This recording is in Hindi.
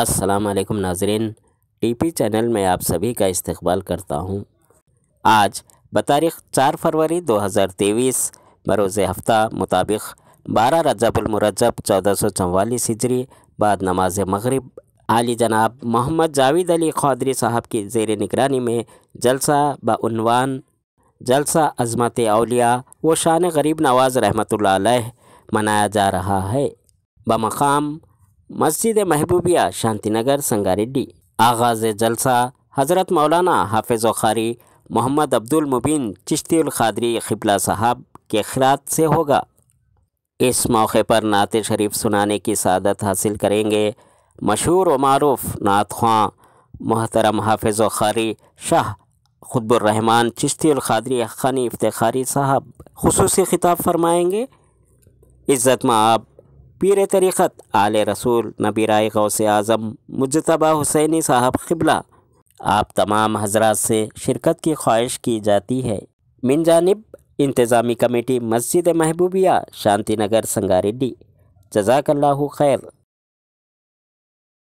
अस्सलाम वालेकुम नाजरीन टीपी चैनल में आप सभी का इस्तकबाल करता हूँ आज बतारीख चार फरवरी दो हज़ार तेईस बरोज़ हफ्ता मुताबिक बारह रजबुलमरजब चौदह सौ चवालीस हिजरी बाद नमाज मगरिब आली जनाब मोहम्मद जावेद अली खौदरी साहब की जेर निगरानी में जलसा बनवान जलसा अजमत अलिया व शान गरीब नवाज़ रहमत मनाया जा रहा है बमकाम मस्जिद महबूबिया शांतिनगर संगारेड्डी आगाज़ जलसा हज़रत मौलाना हाफिज़ वारी मोहम्मद अब्दुल मुबीन चिश्ती खादरी खिबला साहब के खिलात से होगा इस मौके पर नात शरीफ सुनाने की सदत हासिल करेंगे मशहूर व मरूफ नात ख्वां मोहतरम हाफिज़ खारी शाह खुदबुररहमान चिश्ती खादरी खानी इफ्तारी साहब खसूस खिताब फरमाएँगे इज़्ज़त आप पीर तरीक़त आल रसूल नबी राय गौस आज़म मुजतबा हुसैनी साहब खिबला आप तमाम हजरात से शिरकत की ख्वाहिश की जाती है मिन जानब इंतज़ामी कमेटी मस्जिद महबूबिया शांति नगर संगारेड्डी जजाकल्ला खैर